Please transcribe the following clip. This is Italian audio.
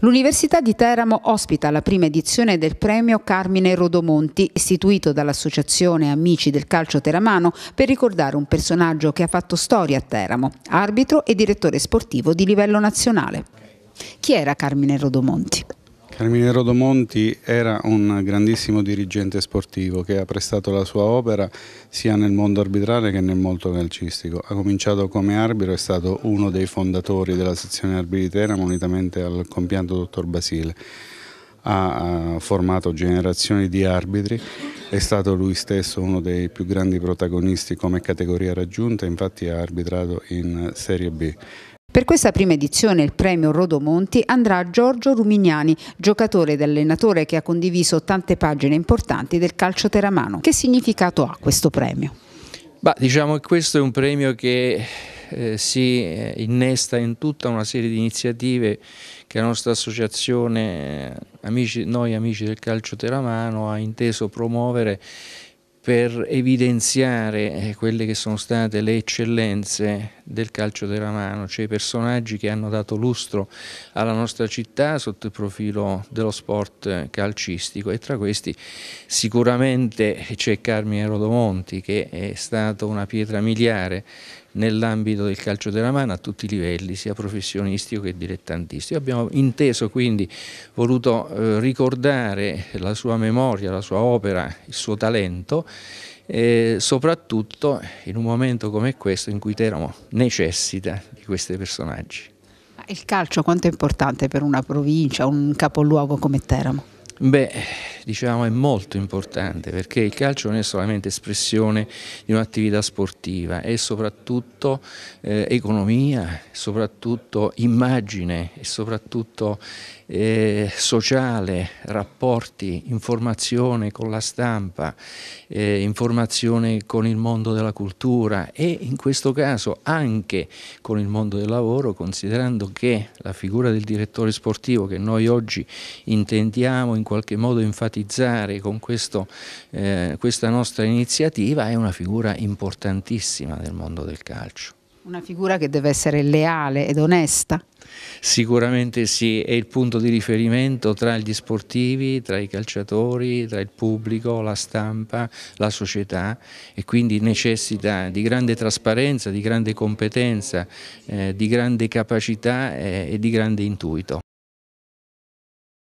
L'Università di Teramo ospita la prima edizione del premio Carmine Rodomonti, istituito dall'Associazione Amici del Calcio Teramano per ricordare un personaggio che ha fatto storia a Teramo, arbitro e direttore sportivo di livello nazionale. Chi era Carmine Rodomonti? Carmine Rodomonti era un grandissimo dirigente sportivo che ha prestato la sua opera sia nel mondo arbitrale che nel mondo calcistico. Ha cominciato come arbitro, è stato uno dei fondatori della sezione arbitri Teramo unitamente al compianto dottor Basile. Ha formato generazioni di arbitri, è stato lui stesso uno dei più grandi protagonisti come categoria raggiunta, infatti ha arbitrato in Serie B per questa prima edizione il premio Rodomonti andrà a Giorgio Rumignani, giocatore ed allenatore che ha condiviso tante pagine importanti del calcio teramano. Che significato ha questo premio? Bah, diciamo che questo è un premio che eh, si eh, innesta in tutta una serie di iniziative che la nostra associazione, eh, amici, noi amici del calcio teramano, ha inteso promuovere per evidenziare eh, quelle che sono state le eccellenze del calcio della mano, cioè i personaggi che hanno dato lustro alla nostra città sotto il profilo dello sport calcistico e tra questi sicuramente c'è Carmine Rodomonti che è stato una pietra miliare nell'ambito del calcio della mano a tutti i livelli, sia professionistico che dilettantistico. Abbiamo inteso quindi, voluto eh, ricordare la sua memoria, la sua opera, il suo talento e soprattutto in un momento come questo in cui Teramo necessita di questi personaggi. Il calcio quanto è importante per una provincia, un capoluogo come Teramo? Beh, diciamo, è molto importante perché il calcio non è solamente espressione di un'attività sportiva, è soprattutto eh, economia, soprattutto immagine, soprattutto eh, sociale, rapporti, informazione con la stampa, eh, informazione con il mondo della cultura e in questo caso anche con il mondo del lavoro, considerando che la figura del direttore sportivo che noi oggi intendiamo in qualche modo infatti enfatizzare con questo, eh, questa nostra iniziativa è una figura importantissima nel mondo del calcio. Una figura che deve essere leale ed onesta? Sicuramente sì, è il punto di riferimento tra gli sportivi, tra i calciatori, tra il pubblico, la stampa, la società e quindi necessita di grande trasparenza, di grande competenza, eh, di grande capacità eh, e di grande intuito.